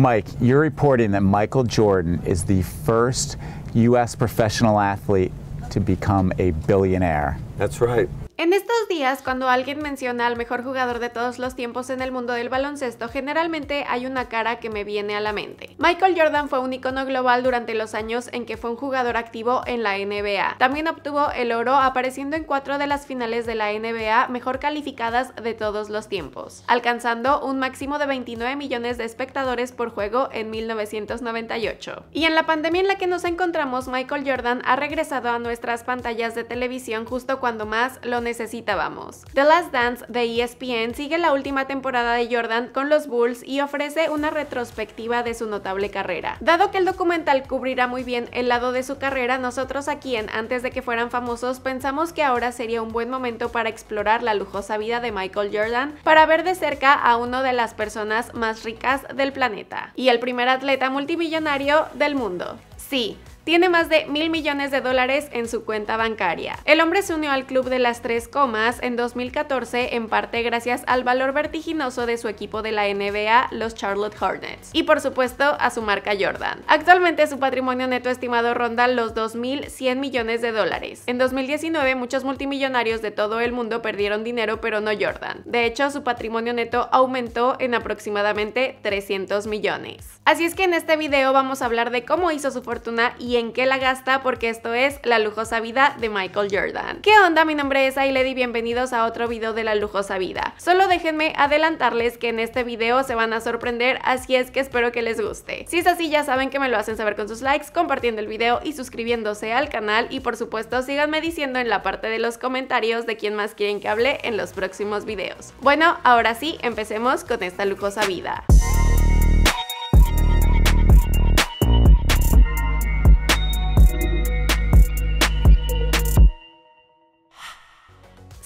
Mike, you're reporting that Michael Jordan is the first U.S. professional athlete to become a billionaire. That's right. En estos días, cuando alguien menciona al mejor jugador de todos los tiempos en el mundo del baloncesto, generalmente hay una cara que me viene a la mente. Michael Jordan fue un icono global durante los años en que fue un jugador activo en la NBA. También obtuvo el oro apareciendo en cuatro de las finales de la NBA mejor calificadas de todos los tiempos, alcanzando un máximo de 29 millones de espectadores por juego en 1998. Y en la pandemia en la que nos encontramos, Michael Jordan ha regresado a nuestras pantallas de televisión justo cuando más lo necesitamos necesitábamos. The Last Dance de ESPN sigue la última temporada de Jordan con los Bulls y ofrece una retrospectiva de su notable carrera. Dado que el documental cubrirá muy bien el lado de su carrera, nosotros aquí en Antes de que fueran famosos pensamos que ahora sería un buen momento para explorar la lujosa vida de Michael Jordan para ver de cerca a uno de las personas más ricas del planeta y el primer atleta multimillonario del mundo. Sí, tiene más de mil millones de dólares en su cuenta bancaria. El hombre se unió al club de las tres comas en 2014 en parte gracias al valor vertiginoso de su equipo de la NBA, los Charlotte Hornets, y por supuesto a su marca Jordan. Actualmente su patrimonio neto estimado ronda los 2.100 millones de dólares. En 2019 muchos multimillonarios de todo el mundo perdieron dinero pero no Jordan. De hecho, su patrimonio neto aumentó en aproximadamente 300 millones. Así es que en este video vamos a hablar de cómo hizo su fortuna y y en qué la gasta porque esto es La lujosa vida de Michael Jordan. ¿Qué onda? Mi nombre es Ailey y bienvenidos a otro video de La lujosa vida. Solo déjenme adelantarles que en este video se van a sorprender, así es que espero que les guste. Si es así ya saben que me lo hacen saber con sus likes, compartiendo el video y suscribiéndose al canal y por supuesto síganme diciendo en la parte de los comentarios de quién más quieren que hable en los próximos videos. Bueno, ahora sí, empecemos con esta lujosa vida.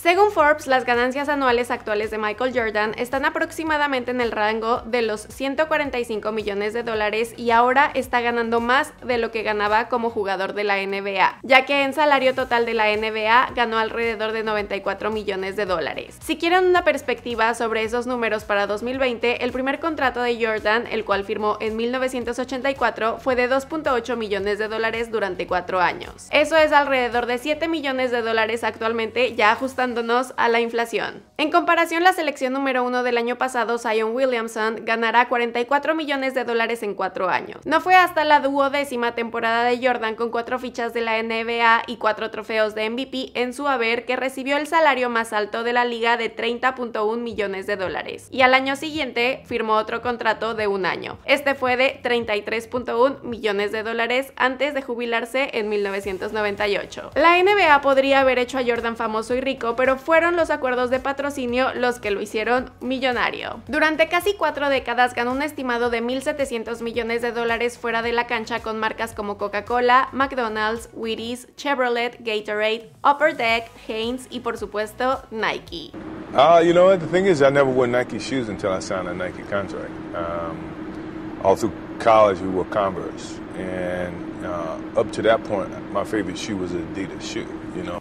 Según Forbes, las ganancias anuales actuales de Michael Jordan están aproximadamente en el rango de los 145 millones de dólares y ahora está ganando más de lo que ganaba como jugador de la NBA, ya que en salario total de la NBA ganó alrededor de 94 millones de dólares. Si quieren una perspectiva sobre esos números para 2020, el primer contrato de Jordan, el cual firmó en 1984, fue de 2.8 millones de dólares durante cuatro años. Eso es alrededor de 7 millones de dólares actualmente ya ajustando a la inflación. En comparación, la selección número uno del año pasado, Zion Williamson, ganará 44 millones de dólares en cuatro años. No fue hasta la duodécima temporada de Jordan con cuatro fichas de la NBA y cuatro trofeos de MVP en su haber que recibió el salario más alto de la liga de 30.1 millones de dólares. Y al año siguiente firmó otro contrato de un año. Este fue de 33.1 millones de dólares antes de jubilarse en 1998. La NBA podría haber hecho a Jordan famoso y rico, pero pero fueron los acuerdos de patrocinio los que lo hicieron millonario. Durante casi cuatro décadas ganó un estimado de 1.700 millones de dólares fuera de la cancha con marcas como Coca-Cola, McDonald's, Wheaties, Chevrolet, Gatorade, Upper Deck, Haynes y por supuesto Nike. Ah, you know what? The thing is, I never wore Nike shoes until I signed a Nike contract. Um, all through college, we wore Converse, and uh, up to that point,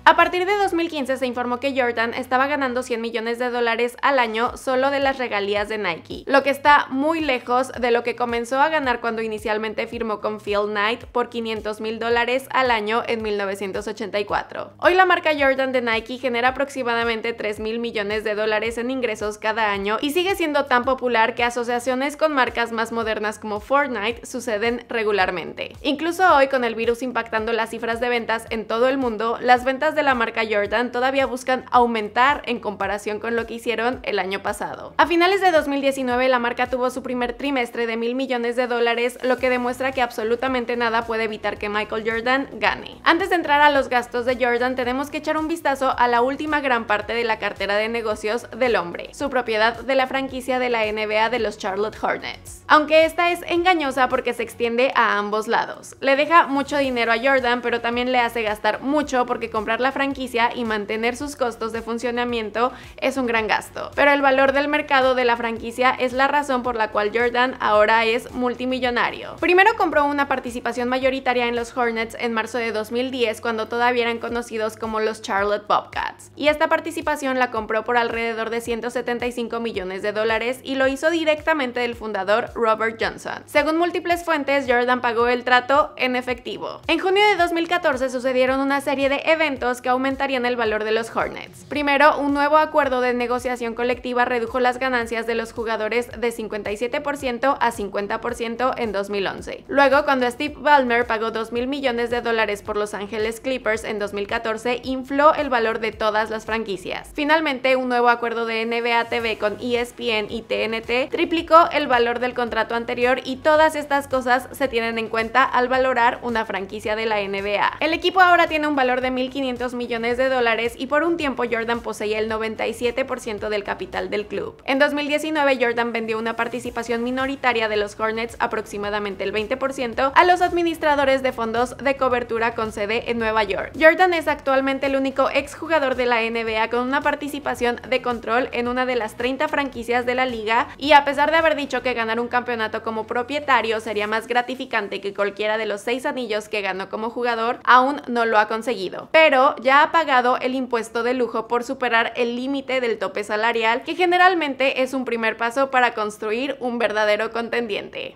a partir de 2015 se informó que Jordan estaba ganando 100 millones de dólares al año solo de las regalías de Nike, lo que está muy lejos de lo que comenzó a ganar cuando inicialmente firmó con Phil Knight por 500 mil dólares al año en 1984. Hoy la marca Jordan de Nike genera aproximadamente 3 mil millones de dólares en ingresos cada año y sigue siendo tan popular que asociaciones con marcas más modernas como Fortnite suceden regularmente. Incluso hoy con el virus impactando las de ventas en todo el mundo, las ventas de la marca Jordan todavía buscan aumentar en comparación con lo que hicieron el año pasado. A finales de 2019 la marca tuvo su primer trimestre de mil millones de dólares, lo que demuestra que absolutamente nada puede evitar que Michael Jordan gane. Antes de entrar a los gastos de Jordan tenemos que echar un vistazo a la última gran parte de la cartera de negocios del hombre, su propiedad de la franquicia de la NBA de los Charlotte Hornets. Aunque esta es engañosa porque se extiende a ambos lados. Le deja mucho dinero a Jordan, pero pero también le hace gastar mucho porque comprar la franquicia y mantener sus costos de funcionamiento es un gran gasto. Pero el valor del mercado de la franquicia es la razón por la cual Jordan ahora es multimillonario. Primero compró una participación mayoritaria en los Hornets en marzo de 2010 cuando todavía eran conocidos como los Charlotte Bobcats. Y esta participación la compró por alrededor de 175 millones de dólares y lo hizo directamente del fundador Robert Johnson. Según múltiples fuentes, Jordan pagó el trato en efectivo. En junio de 2010 2014 sucedieron una serie de eventos que aumentarían el valor de los Hornets. Primero, un nuevo acuerdo de negociación colectiva redujo las ganancias de los jugadores de 57% a 50% en 2011. Luego, cuando Steve Ballmer pagó 2 mil millones de dólares por Los Ángeles Clippers en 2014, infló el valor de todas las franquicias. Finalmente, un nuevo acuerdo de NBA TV con ESPN y TNT triplicó el valor del contrato anterior y todas estas cosas se tienen en cuenta al valorar una franquicia de la NBA el equipo ahora tiene un valor de 1.500 millones de dólares y por un tiempo Jordan poseía el 97% del capital del club. En 2019 Jordan vendió una participación minoritaria de los Hornets aproximadamente el 20% a los administradores de fondos de cobertura con sede en Nueva York. Jordan es actualmente el único exjugador de la NBA con una participación de control en una de las 30 franquicias de la liga y a pesar de haber dicho que ganar un campeonato como propietario sería más gratificante que cualquiera de los seis anillos que ganó como jugador, aún no lo ha conseguido, pero ya ha pagado el impuesto de lujo por superar el límite del tope salarial, que generalmente es un primer paso para construir un verdadero contendiente.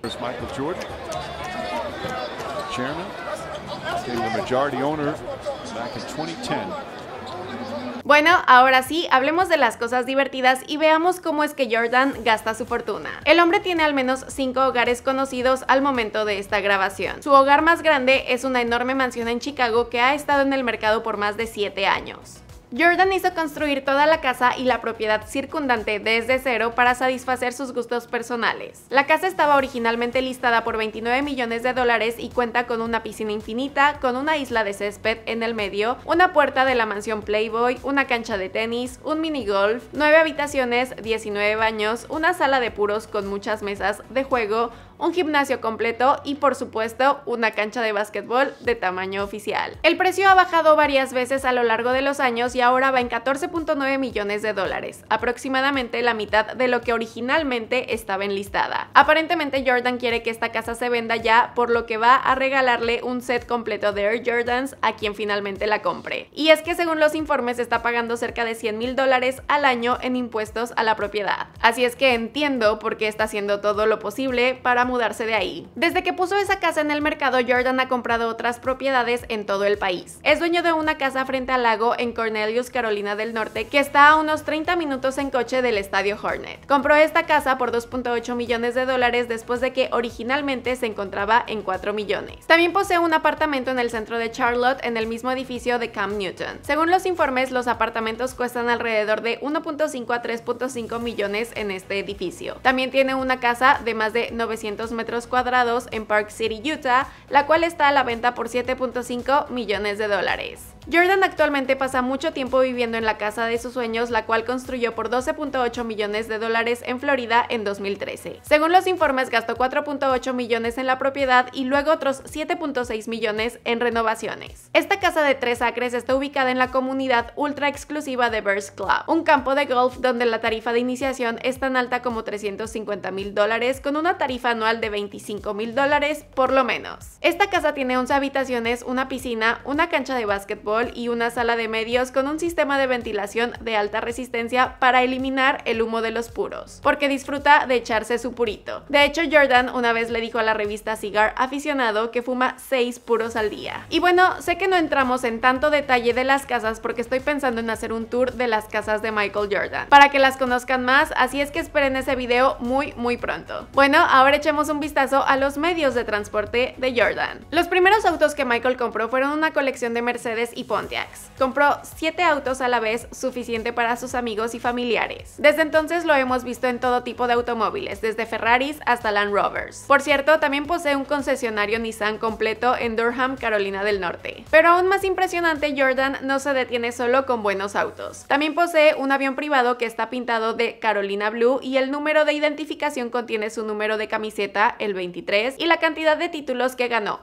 Bueno, ahora sí, hablemos de las cosas divertidas y veamos cómo es que Jordan gasta su fortuna. El hombre tiene al menos cinco hogares conocidos al momento de esta grabación. Su hogar más grande es una enorme mansión en Chicago que ha estado en el mercado por más de 7 años. Jordan hizo construir toda la casa y la propiedad circundante desde cero para satisfacer sus gustos personales. La casa estaba originalmente listada por 29 millones de dólares y cuenta con una piscina infinita, con una isla de césped en el medio, una puerta de la mansión Playboy, una cancha de tenis, un mini golf, 9 habitaciones, 19 baños, una sala de puros con muchas mesas de juego, un gimnasio completo y por supuesto una cancha de básquetbol de tamaño oficial. El precio ha bajado varias veces a lo largo de los años y ahora va en 14.9 millones de dólares, aproximadamente la mitad de lo que originalmente estaba enlistada. Aparentemente Jordan quiere que esta casa se venda ya, por lo que va a regalarle un set completo de Air Jordans a quien finalmente la compre. Y es que según los informes está pagando cerca de 100 mil dólares al año en impuestos a la propiedad. Así es que entiendo por qué está haciendo todo lo posible para mudarse de ahí. Desde que puso esa casa en el mercado, Jordan ha comprado otras propiedades en todo el país. Es dueño de una casa frente al lago en Cornelius, Carolina del Norte, que está a unos 30 minutos en coche del estadio Hornet. Compró esta casa por 2.8 millones de dólares después de que originalmente se encontraba en 4 millones. También posee un apartamento en el centro de Charlotte en el mismo edificio de Cam Newton. Según los informes, los apartamentos cuestan alrededor de 1.5 a 3.5 millones en este edificio. También tiene una casa de más de 900 metros cuadrados en Park City, Utah, la cual está a la venta por 7.5 millones de dólares. Jordan actualmente pasa mucho tiempo viviendo en la casa de sus sueños, la cual construyó por 12.8 millones de dólares en Florida en 2013. Según los informes, gastó 4.8 millones en la propiedad y luego otros 7.6 millones en renovaciones. Esta casa de tres acres está ubicada en la comunidad ultra exclusiva de Bears Club, un campo de golf donde la tarifa de iniciación es tan alta como 350 mil dólares, con una tarifa anual de 25 mil dólares por lo menos. Esta casa tiene 11 habitaciones, una piscina, una cancha de básquetbol, y una sala de medios con un sistema de ventilación de alta resistencia para eliminar el humo de los puros, porque disfruta de echarse su purito. De hecho, Jordan una vez le dijo a la revista Cigar Aficionado que fuma 6 puros al día. Y bueno, sé que no entramos en tanto detalle de las casas porque estoy pensando en hacer un tour de las casas de Michael Jordan, para que las conozcan más, así es que esperen ese video muy muy pronto. Bueno, ahora echemos un vistazo a los medios de transporte de Jordan. Los primeros autos que Michael compró fueron una colección de Mercedes y Pontiacs. Compró 7 autos a la vez, suficiente para sus amigos y familiares. Desde entonces lo hemos visto en todo tipo de automóviles, desde Ferraris hasta Land Rovers. Por cierto, también posee un concesionario Nissan completo en Durham, Carolina del Norte. Pero aún más impresionante, Jordan no se detiene solo con buenos autos. También posee un avión privado que está pintado de Carolina Blue y el número de identificación contiene su número de camiseta, el 23, y la cantidad de títulos que ganó,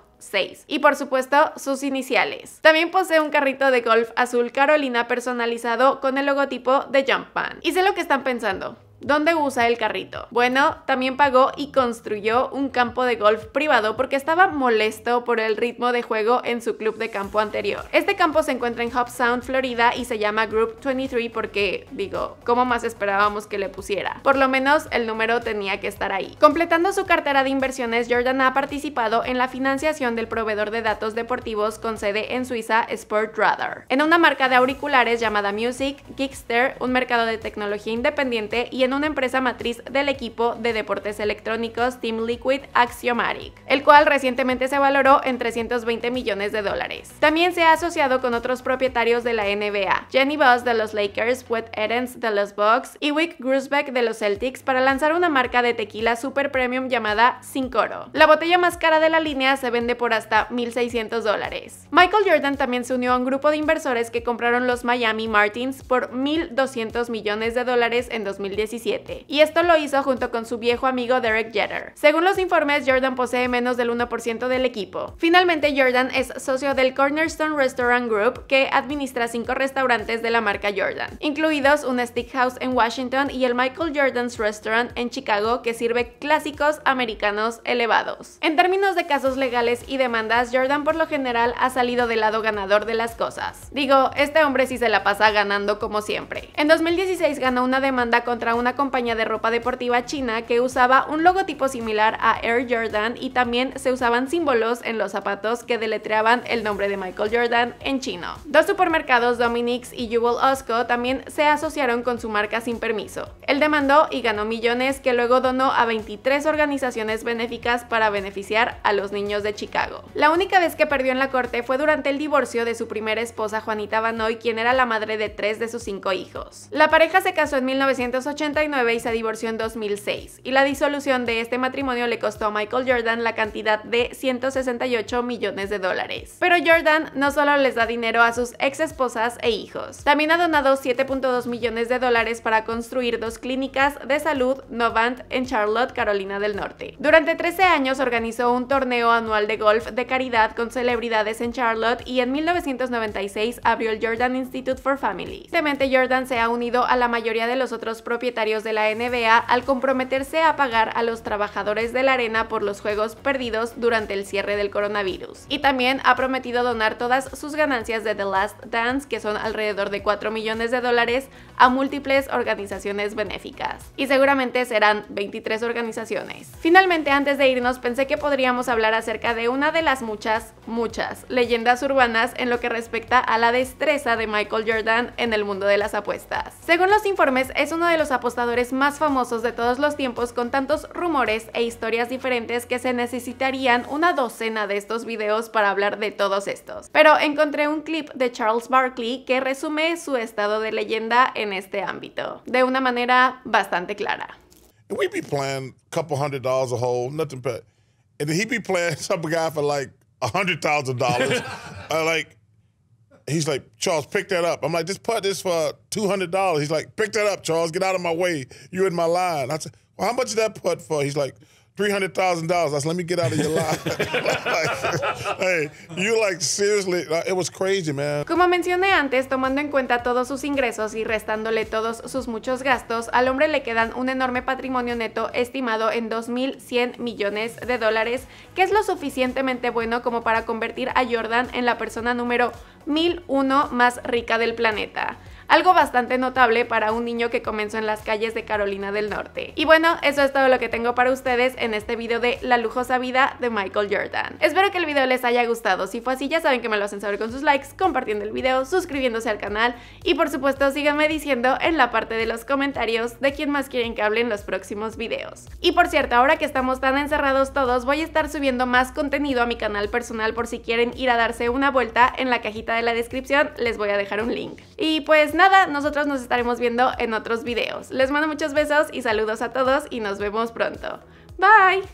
y por supuesto, sus iniciales. También posee un carrito de golf azul Carolina personalizado con el logotipo de Jumpman. Y sé lo que están pensando donde usa el carrito. Bueno, también pagó y construyó un campo de golf privado porque estaba molesto por el ritmo de juego en su club de campo anterior. Este campo se encuentra en Hop Sound, Florida y se llama Group 23 porque, digo, ¿cómo más esperábamos que le pusiera? Por lo menos el número tenía que estar ahí. Completando su cartera de inversiones, Jordan ha participado en la financiación del proveedor de datos deportivos con sede en Suiza, Sportradar, en una marca de auriculares llamada Music, Geekster, un mercado de tecnología independiente y en una empresa matriz del equipo de deportes electrónicos Team Liquid Axiomatic, el cual recientemente se valoró en 320 millones de dólares. También se ha asociado con otros propietarios de la NBA, Jenny Boss de los Lakers, Wet Edens de los Bucks y Wick Grusbeck de los Celtics para lanzar una marca de tequila super premium llamada Sincoro. La botella más cara de la línea se vende por hasta 1.600 dólares. Michael Jordan también se unió a un grupo de inversores que compraron los Miami Martins por 1.200 millones de dólares en 2017 y esto lo hizo junto con su viejo amigo Derek Jeter. Según los informes, Jordan posee menos del 1% del equipo. Finalmente, Jordan es socio del Cornerstone Restaurant Group, que administra cinco restaurantes de la marca Jordan, incluidos un Steakhouse en Washington y el Michael Jordan's Restaurant en Chicago, que sirve clásicos americanos elevados. En términos de casos legales y demandas, Jordan por lo general ha salido del lado ganador de las cosas. Digo, este hombre sí se la pasa ganando como siempre. En 2016 ganó una demanda contra una compañía de ropa deportiva china que usaba un logotipo similar a Air Jordan y también se usaban símbolos en los zapatos que deletreaban el nombre de Michael Jordan en chino. Dos supermercados, Dominix y Jewel Osco, también se asociaron con su marca sin permiso. Él demandó y ganó millones que luego donó a 23 organizaciones benéficas para beneficiar a los niños de Chicago. La única vez que perdió en la corte fue durante el divorcio de su primera esposa Juanita Banoy, quien era la madre de tres de sus cinco hijos. La pareja se casó en 1989 y se divorció en 2006, y la disolución de este matrimonio le costó a Michael Jordan la cantidad de 168 millones de dólares. Pero Jordan no solo les da dinero a sus ex esposas e hijos, también ha donado 7.2 millones de dólares para construir dos clínicas de salud Novant en Charlotte, Carolina del Norte. Durante 13 años organizó un torneo anual de golf de caridad con celebridades en Charlotte y en 1996 abrió el Jordan Institute for Family. Jordan se se ha unido a la mayoría de los otros propietarios de la NBA al comprometerse a pagar a los trabajadores de la arena por los juegos perdidos durante el cierre del coronavirus. Y también ha prometido donar todas sus ganancias de The Last Dance, que son alrededor de 4 millones de dólares, a múltiples organizaciones benéficas. Y seguramente serán 23 organizaciones. Finalmente, antes de irnos, pensé que podríamos hablar acerca de una de las muchas, muchas leyendas urbanas en lo que respecta a la destreza de Michael Jordan en el mundo de las apuestas. Según los informes, es uno de los apostadores más famosos de todos los tiempos con tantos rumores e historias diferentes que se necesitarían una docena de estos videos para hablar de todos estos. Pero encontré un clip de Charles Barkley que resume su estado de leyenda en este ámbito, de una manera bastante clara. and he be playing some guy for like a uh, like He's like, Charles, pick that up. I'm like, just put this for two hundred dollars. He's like, pick that up, Charles. Get out of my way. You in my line. I said, well, how much did that put for? He's like, 300,000 me hey, you like seriously, it was crazy, man. Como mencioné antes, tomando en cuenta todos sus ingresos y restándole todos sus muchos gastos, al hombre le quedan un enorme patrimonio neto estimado en 2.100 millones de dólares, que es lo suficientemente bueno como para convertir a Jordan en la persona número 1001 más rica del planeta algo bastante notable para un niño que comenzó en las calles de Carolina del Norte. Y bueno, eso es todo lo que tengo para ustedes en este video de La lujosa vida de Michael Jordan. Espero que el video les haya gustado, si fue así ya saben que me lo hacen saber con sus likes, compartiendo el video, suscribiéndose al canal y por supuesto síganme diciendo en la parte de los comentarios de quién más quieren que hable en los próximos videos. Y por cierto, ahora que estamos tan encerrados todos, voy a estar subiendo más contenido a mi canal personal por si quieren ir a darse una vuelta, en la cajita de la descripción les voy a dejar un link. Y pues nada, nosotros nos estaremos viendo en otros videos. Les mando muchos besos y saludos a todos y nos vemos pronto. Bye!